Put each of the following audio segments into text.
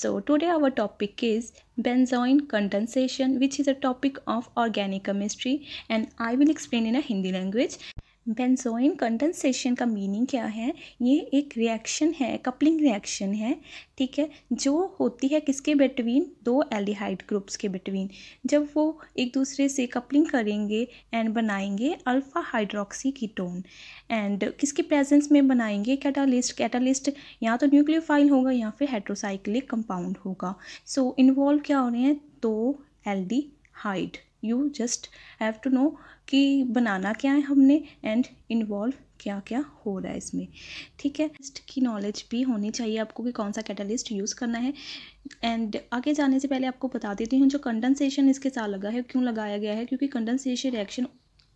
So today our topic is benzoin condensation which is a topic of organic chemistry and I will explain in a Hindi language. Benzoin condensation का meaning क्या है ये एक reaction है coupling reaction है ठीक है जो होती है किसके बिटवीन दो एल्डिहाइड ग्रुप्स के बिटवीन जब वो एक दूसरे से कपलिंग करेंगे एंड बनाएंगे अल्फ़ा हाइड्रोक्सी कीटोन एंड किसके प्रेजेंस में बनाएंगे कैटालिस्ट कैटालिस्ट या तो न्यूक्लियोफाइल होगा या फिर हाइड्रोसाइक्लिक कंपाउंड होगा सो so, इन्वॉल्व क्या हो रहे हैं दो तो aldehyde you just have to know कि बनाना क्या है हमने एंड इन्वॉल्व क्या क्या हो रहा है इसमें ठीक है लिस्ट की नॉलेज भी होनी चाहिए आपको कि कौन सा कैटलिस्ट यूज़ करना है एंड आगे जाने से पहले आपको बता देती हूँ जो कंडेंसेशन इसके साथ लगा है क्यों लगाया गया है क्योंकि कंडेंसेशन रिएक्शन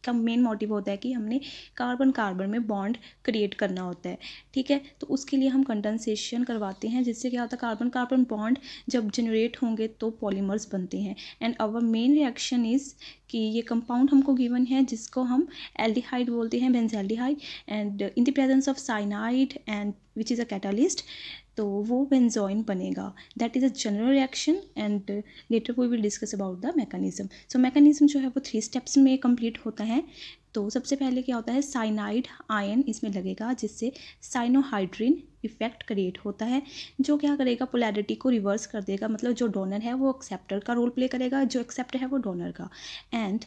का मेन मोटिव होता है कि हमने कार्बन कार्बन में बॉन्ड क्रिएट करना होता है ठीक है तो उसके लिए हम कंडेंसेशन करवाते हैं जिससे क्या होता है कार्बन कार्बन बॉन्ड जब जनरेट होंगे तो पॉलीमर्स बनते हैं and our main reaction is कि ये कंपाउंड हमको गिवन है जिसको हम एल्डिहाइड बोलते हैं benzaldehyde and in the presence of cyanide and which is a catalyst तो वो बेंजोइन बनेगा that is a general reaction and later we will discuss about the mechanism so mechanism जो है वो थ्री स्टेप्स में complete होता है तो सबसे पहले क्या होता है साइनाइड आयन इसमें लगेगा जिससे साइनोहाइड्रिन इफेक्ट क्रिएट होता है जो क्या करेगा पोलैरिटी को रिवर्स कर देगा मतलब जो डोनर है वो एक्सेप्टर का रोल प्ले करेगा जो एक्सेप्टर है वो डोनर का एंड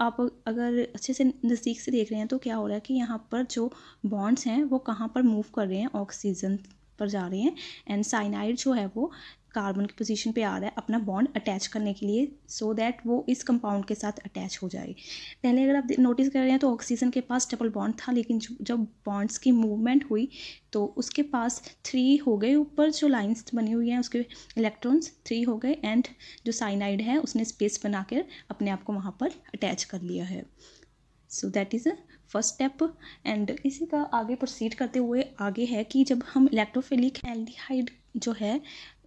आप अगर अच्छे से नज़दीक से देख रहे हैं तो क्या हो रहा है कि यहाँ पर जो बॉन्ड्स हैं वो कहाँ पर मूव कर रहे हैं ऑक्सीजन पर जा रहे हैं एंड साइनाइड जो है वो कार्बन की पोजीशन पे आ रहा है अपना बॉन्ड अटैच करने के लिए सो so दैट वो इस कंपाउंड के साथ अटैच हो जाए पहले अगर आप नोटिस कर रहे हैं तो ऑक्सीजन के पास डबल बॉन्ड था लेकिन जब बॉन्ड्स की मूवमेंट हुई तो उसके पास थ्री हो गए ऊपर जो लाइंस बनी हुई हैं उसके इलेक्ट्रॉन्स थ्री हो गए एंड जो साइनाइड है उसने स्पेस बनाकर अपने आप को वहाँ पर अटैच कर लिया है so that is a first step and इसी का आगे प्रोसीड करते हुए आगे है कि जब हम इलेक्ट्रोफिलिक एल्डिहाइड जो है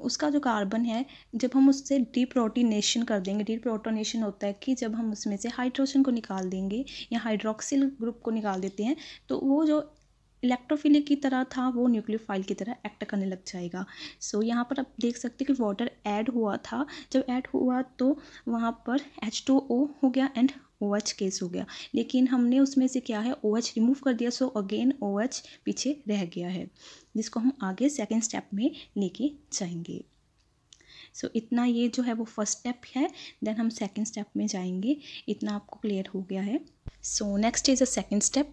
उसका जो कार्बन है जब हम उससे डीप्रोटीनेशन कर देंगे डिप्रोटोनेशन होता है कि जब हम उसमें से हाइड्रोजन को निकाल देंगे या हाइड्रोक्सिल ग्रुप को निकाल देते हैं तो वो जो इलेक्ट्रोफिलिक की तरह था वो न्यूक्लियोफाइल की तरह एक्ट करने लग जाएगा सो so, यहाँ पर आप देख सकते हैं कि वाटर ऐड हुआ था जब ऐड हुआ तो वहाँ पर एच टू ओ हो गया एंड ओ एच केस हो गया लेकिन हमने उसमें से क्या है ओ एच रिमूव कर दिया सो अगेन ओ एच पीछे रह गया है जिसको हम आगे सेकेंड स्टेप में लेके जाएंगे सो so, इतना ये जो है वो फर्स्ट स्टेप है देन हम सेकेंड स्टेप में जाएंगे इतना आपको क्लियर हो गया है so next is a second step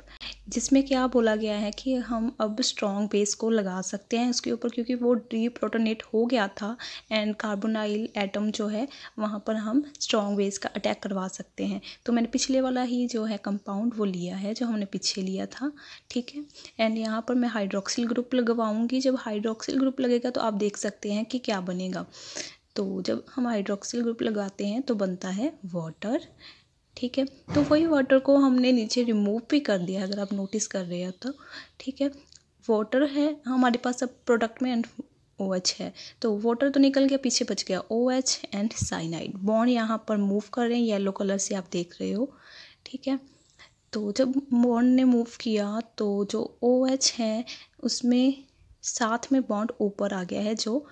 जिसमें क्या बोला गया है कि हम अब स्ट्रॉन्ग बेस को लगा सकते हैं उसके ऊपर क्योंकि वो डीप्रोटोनेट हो गया था एंड कार्बोनाइल एटम जो है वहाँ पर हम स्ट्रॉन्ग बेस का अटैक करवा सकते हैं तो मैंने पिछले वाला ही जो है कंपाउंड वो लिया है जो हमने पीछे लिया था ठीक है एंड यहाँ पर मैं हाइड्रोक्सिल ग्रुप लगवाऊँगी जब हाइड्रोक्सिल ग्रुप लगेगा तो आप देख सकते हैं कि क्या बनेगा तो जब हम हाइड्रोक्सिल ग्रुप लगाते हैं तो बनता है वाटर ठीक है तो वही वाटर को हमने नीचे रिमूव भी कर दिया अगर आप नोटिस कर रहे हो तो ठीक है वाटर है हमारे पास अब प्रोडक्ट में एंड ओ एच है तो वाटर तो निकल गया पीछे बच गया O H and cyanide bond यहाँ पर मूव कर रहे हैं येलो कलर से आप देख रहे हो ठीक है तो जब बॉन्ड ने मूव किया तो जो ओ एच है उसमें साथ में बॉन्ड ऊपर आ गया है जो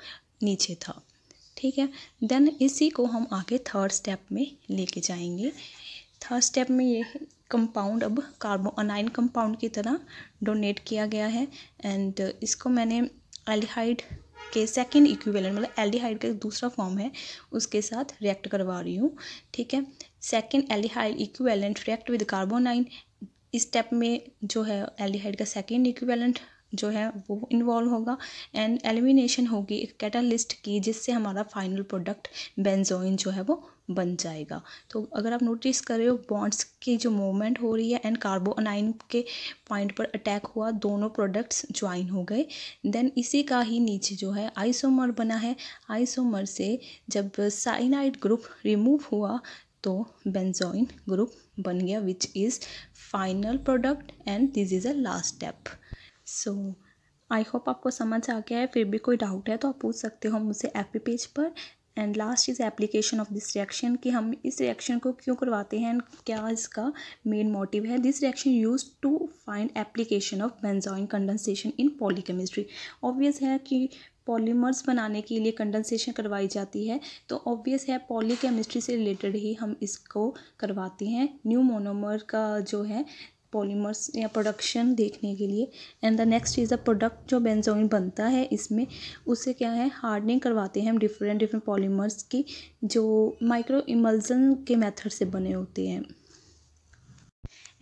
नीचे था ठीक है देन इसी को हम आगे थर्ड स्टेप में लेके जाएंगे थर्ड स्टेप में ये कंपाउंड अब कार्बो अनाइन कंपाउंड की तरह डोनेट किया गया है एंड इसको मैंने एल्डिहाइड के सेकंड इक्विवेलेंट मतलब एल्डिहाइड का दूसरा फॉर्म है उसके साथ रिएक्ट करवा रही हूँ ठीक है second aldehyde equivalent react with carbanion इस स्टेप में जो है एल्डिहाइड का सेकंड इक्विवेलेंट जो है वो इन्वॉल्व होगा एंड एलिमिनेशन होगी एक कैटालिस्ट की जिससे हमारा फाइनल प्रोडक्ट बेंजोइन जो है वो बन जाएगा तो अगर आप नोटिस कर रहे हो बॉन्ड्स की जो मूवमेंट हो रही है एंड अनाइन के पॉइंट पर अटैक हुआ दोनों प्रोडक्ट्स ज्वाइन हो गए देन इसी का ही नीचे जो है आइसोमर बना है आइसोमर से जब साइनाइड ग्रुप रिमूव हुआ तो बेंजोइन ग्रुप बन गया which is final product and this is a last step so so, I hope आपको समझ आ गया है फिर भी कोई डाउट है तो आप पूछ सकते हो मुझसे एपी पेज पर and last is application of this reaction कि हम इस रिएक्शन को क्यों करवाते हैं एंड क्या इसका मेन मोटिव है this reaction use to find application of benzoin condensation in polychemistry obvious है कि पॉलीमर्स बनाने के लिए कंडेंसेशन करवाई जाती है तो ऑब्वियस है पॉली केमिस्ट्री से रिलेटेड ही हम इसको करवाते हैं न्यू मोनोमर का जो है पॉलीमर्स या प्रोडक्शन देखने के लिए and the next is a product जो बेंजोइन बनता है इसमें उसे क्या है हार्डनिंग करवाते हैं हम डिफरेंट डिफरेंट पॉलीमर्स की जो माइक्रो इमल्जन के मेथड से बने होते हैं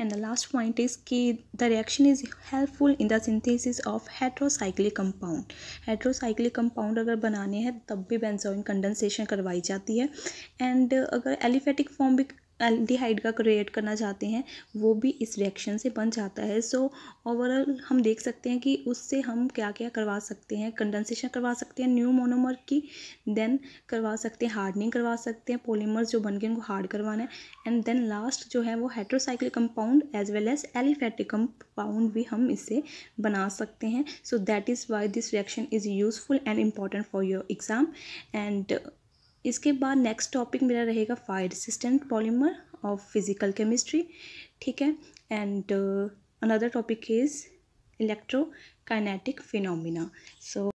and the last point is कि the reaction is helpful in the synthesis of heterocyclic compound heterocyclic compound अगर बनाने हैं तब भी बेंजोइन कंडेंसेशन करवाई जाती है एंड अगर एलिफेटिक फॉर्म भी एल्डिहाइड का क्रिएट करना चाहते हैं वो भी इस रिएक्शन से बन जाता है सो so, ओवरऑल हम देख सकते हैं कि उससे हम क्या क्या करवा सकते हैं कंडेंसेशन करवा सकते हैं न्यू मोनोमर की देन करवा सकते हैं हार्डनिंग करवा सकते हैं पोलीमर्स जो बन गए उनको हार्ड करवाना है एंड देन लास्ट जो है वो heterocyclic compound as well as aliphatic compound भी हम इससे बना सकते हैं so that is why this reaction is useful and important for your exam and इसके बाद नेक्स्ट टॉपिक मेरा रहेगा fire resistant polymer of physical chemistry ठीक है and another topic is electrokinetic phenomena so